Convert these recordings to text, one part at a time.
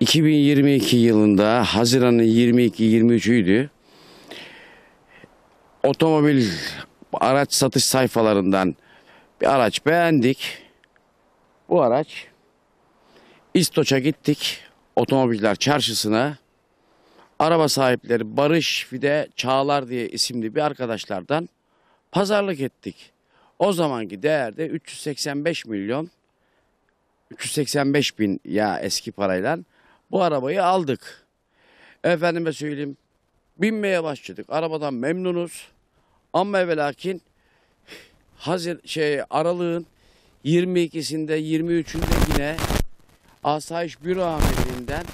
2022 yılında Haziran'ın 22-23'üydü. Otomobil araç satış sayfalarından bir araç beğendik. Bu araç İstoç'a gittik otomobiller çarşısına. Araba sahipleri Barış Fide Çağlar diye isimli bir arkadaşlardan pazarlık ettik. O zamanki değerde 385 milyon 385 bin ya eski parayla bu arabayı aldık. Efendime söyleyeyim. Binmeye başladık. Arabadan memnunuz. Ama ve lakin Hazir, şey, Aralık'ın 22'sinde 23'ünde yine Asayiş Büro Amirliği'nden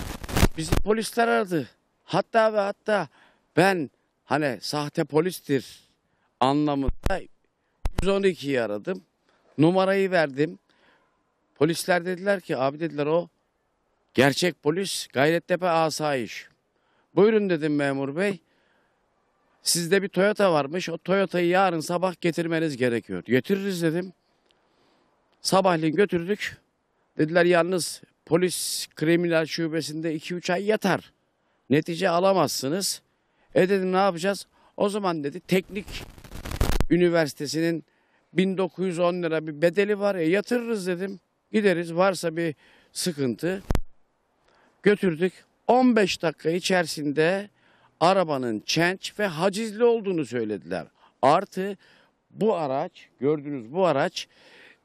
bizi polisler aradı. Hatta ve hatta ben hani sahte polistir anlamında 112'yi aradım. Numarayı verdim. Polisler dediler ki abi dediler o Gerçek polis Gayrettepe asayiş. Buyurun dedim memur bey. Sizde bir Toyota varmış. O Toyota'yı yarın sabah getirmeniz gerekiyor. Getiririz dedim. Sabahleyin götürdük. Dediler yalnız polis kriminal şubesinde 2-3 ay yatar. Netice alamazsınız. E dedim ne yapacağız? O zaman dedi teknik üniversitesinin 1910 lira bir bedeli var. E yatırırız dedim. Gideriz varsa bir sıkıntı götürdük. 15 dakika içerisinde arabanın çenç ve hacizli olduğunu söylediler. Artı bu araç gördüğünüz bu araç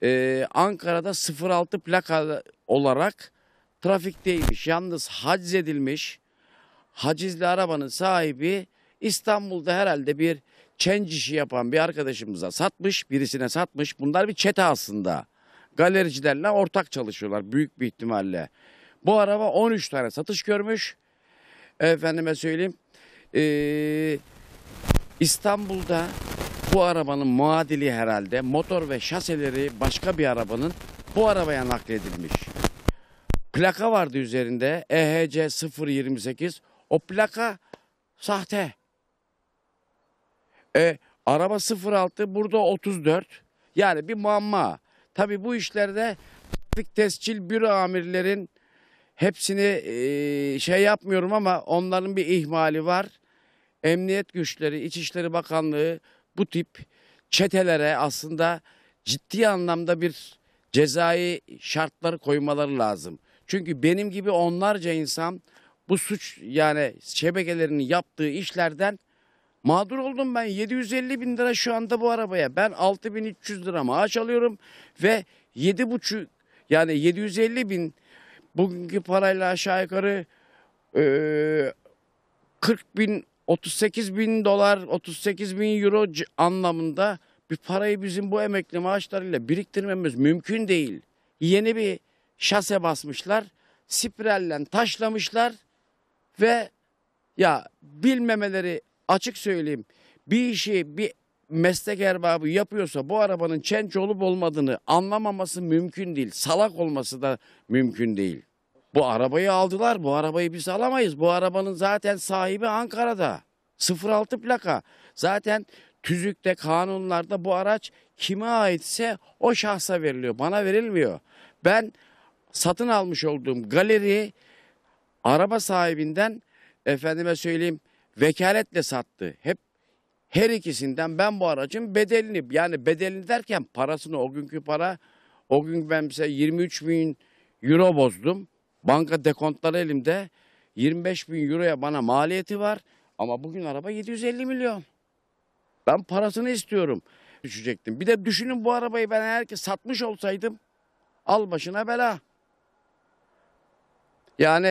e, Ankara'da 06 plaka olarak trafikteymiş. Yalnız haciz edilmiş. Hacizli arabanın sahibi İstanbul'da herhalde bir çenç işi yapan bir arkadaşımıza satmış, birisine satmış. Bunlar bir çete aslında. Galericilerle ortak çalışıyorlar büyük bir ihtimalle. Bu araba 13 tane satış görmüş. Efendime söyleyeyim. Ee, İstanbul'da bu arabanın muadili herhalde motor ve şaseleri başka bir arabanın bu arabaya nakledilmiş. Plaka vardı üzerinde EHC 028. O plaka sahte. E, araba 06 burada 34. Yani bir muamma. Tabi bu işlerde trafik tescil büro amirlerin hepsini e, şey yapmıyorum ama onların bir ihmali var. Emniyet güçleri, İçişleri Bakanlığı bu tip çetelere aslında ciddi anlamda bir cezai şartları koymaları lazım. Çünkü benim gibi onlarca insan bu suç yani şebekelerinin yaptığı işlerden mağdur oldum ben. 750 bin lira şu anda bu arabaya. Ben 6300 lira maaş alıyorum ve 7,5 yani 750 bin Bugünkü parayla aşağı yukarı e, 40 bin 38 bin dolar 38 bin euro anlamında bir parayı bizim bu emekli maaşlarıyla biriktirmemiz mümkün değil. Yeni bir şase basmışlar. Spirallen taşlamışlar ve ya bilmemeleri açık söyleyeyim. Bir işi bir meslek erbabı yapıyorsa bu arabanın çenç olup olmadığını anlamaması mümkün değil. Salak olması da mümkün değil. Bu arabayı aldılar. Bu arabayı biz alamayız. Bu arabanın zaten sahibi Ankara'da. 06 plaka. Zaten tüzükte, kanunlarda bu araç kime aitse o şahsa veriliyor. Bana verilmiyor. Ben satın almış olduğum galeri araba sahibinden efendime söyleyeyim vekaletle sattı. Hep her ikisinden ben bu aracın bedelini yani bedelini derken parasını o günkü para o gün ben mesela 23 bin euro bozdum. Banka dekontları elimde 25 bin euroya bana maliyeti var ama bugün araba 750 milyon. Ben parasını istiyorum düşecektim. Bir de düşünün bu arabayı ben eğer ki satmış olsaydım al başına bela. Yani